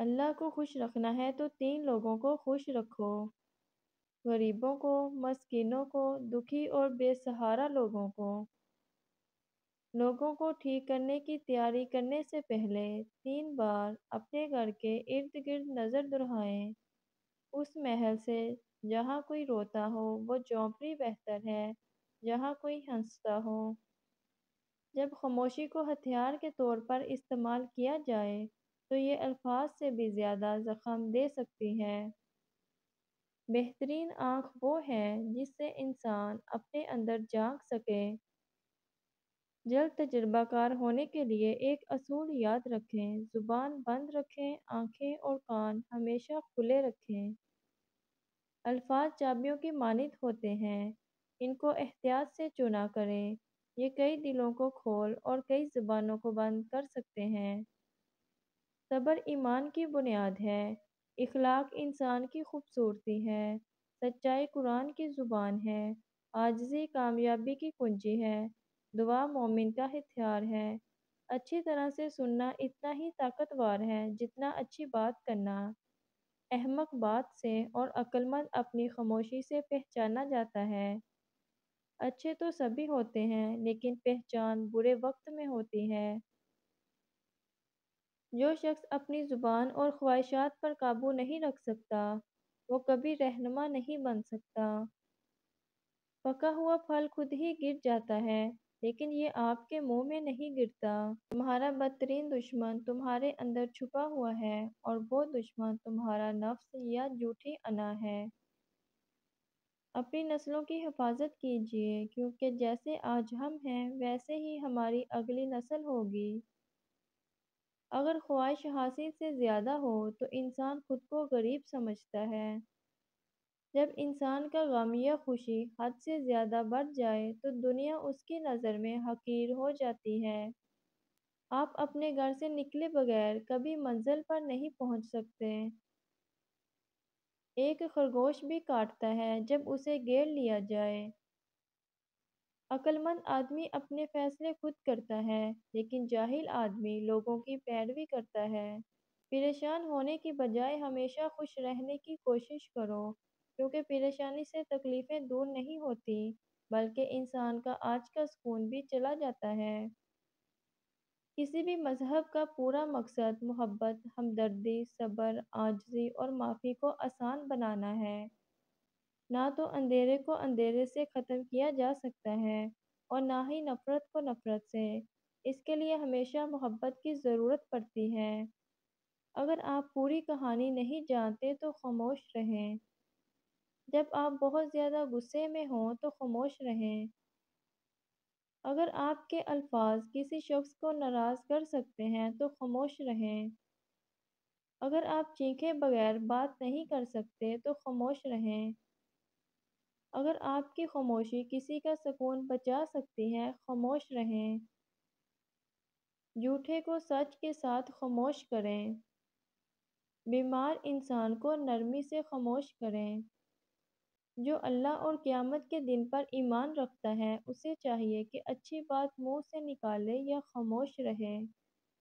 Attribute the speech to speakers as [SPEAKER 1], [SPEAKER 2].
[SPEAKER 1] अल्लाह को खुश रखना है तो तीन लोगों को खुश रखो गरीबों को मस्किनों को दुखी और बेसहारा लोगों को लोगों को ठीक करने की तैयारी करने से पहले तीन बार अपने घर के इर्द गिर्द नज़र दुराएं उस महल से जहाँ कोई रोता हो वो झोंपड़ी बेहतर है जहाँ कोई हंसता हो जब खामोशी को हथियार के तौर पर इस्तेमाल किया जाए तो ये अल्फाज से भी ज़्यादा ज़ख़म दे सकती हैं बेहतरीन आँख वो है जिससे इंसान अपने अंदर जाग सके जल्द तजर्बाकार होने के लिए एक असूल याद रखें ज़ुबान बंद रखें आँखें और कान हमेशा खुले रखें अल्फाज चाबियों की मानद होते हैं इनको एहतियात से चुना करें ये कई दिलों को खोल और कई ज़ुबानों को बंद कर सकते हैं सबर ईमान की बुनियाद है इखलाक इंसान की खूबसूरती है सच्चाई कुरान की ज़ुबान है आजजी कामयाबी की कुंजी है दुआ मोमिन का हथियार है अच्छी तरह से सुनना इतना ही ताकतवर है जितना अच्छी बात करना अहमक बात से और अक्लमंद अपनी खामोशी से पहचाना जाता है अच्छे तो सभी होते हैं लेकिन पहचान बुरे वक्त में होती है जो शख्स अपनी ज़ुबान और ख्वाहिशात पर काबू नहीं रख सकता वो कभी रहनुमा नहीं बन सकता पका हुआ फल खुद ही गिर जाता है लेकिन ये आपके मुंह में नहीं गिरता तुम्हारा बदतरीन दुश्मन तुम्हारे अंदर छुपा हुआ है और वो दुश्मन तुम्हारा नफ्स या झूठी अना है अपनी नस्लों की हिफाजत कीजिए क्योंकि जैसे आज हम हैं वैसे ही हमारी अगली नस्ल होगी अगर ख्वाहिश हासिल से ज़्यादा हो तो इंसान खुद को गरीब समझता है जब इंसान का गम या खुशी हद से ज़्यादा बढ़ जाए तो दुनिया उसकी नज़र में हकीर हो जाती है आप अपने घर से निकले बगैर कभी मंजिल पर नहीं पहुंच सकते एक खरगोश भी काटता है जब उसे घेर लिया जाए अक्लमंद आदमी अपने फैसले खुद करता है लेकिन जाहिल आदमी लोगों की पैरवी करता है परेशान होने की बजाय हमेशा खुश रहने की कोशिश करो क्योंकि परेशानी से तकलीफ़ें दूर नहीं होती बल्कि इंसान का आज का सुकून भी चला जाता है किसी भी मज़हब का पूरा मकसद मोहब्बत हमदर्दी सब्र आजजी और माफ़ी को आसान बनाना है ना तो अंधेरे को अंधेरे से ख़त्म किया जा सकता है और ना ही नफ़रत को नफ़रत से इसके लिए हमेशा मोहब्बत की ज़रूरत पड़ती है अगर आप पूरी कहानी नहीं जानते तो खामोश रहें जब आप बहुत ज़्यादा गुस्से में हों तो खामोश रहें अगर आपके अल्फाज किसी शख्स को नाराज़ कर सकते हैं तो खामोश रहें अगर आप चीखे बगैर बात नहीं कर सकते तो खामोश रहें अगर आपकी खामोशी किसी का सुकून बचा सकती है खामोश रहें झूठे को सच के साथ खामोश करें बीमार इंसान को नरमी से खामोश करें जो अल्लाह और क़्यामत के दिन पर ईमान रखता है उसे चाहिए कि अच्छी बात मुंह से निकाले या खामोश रहे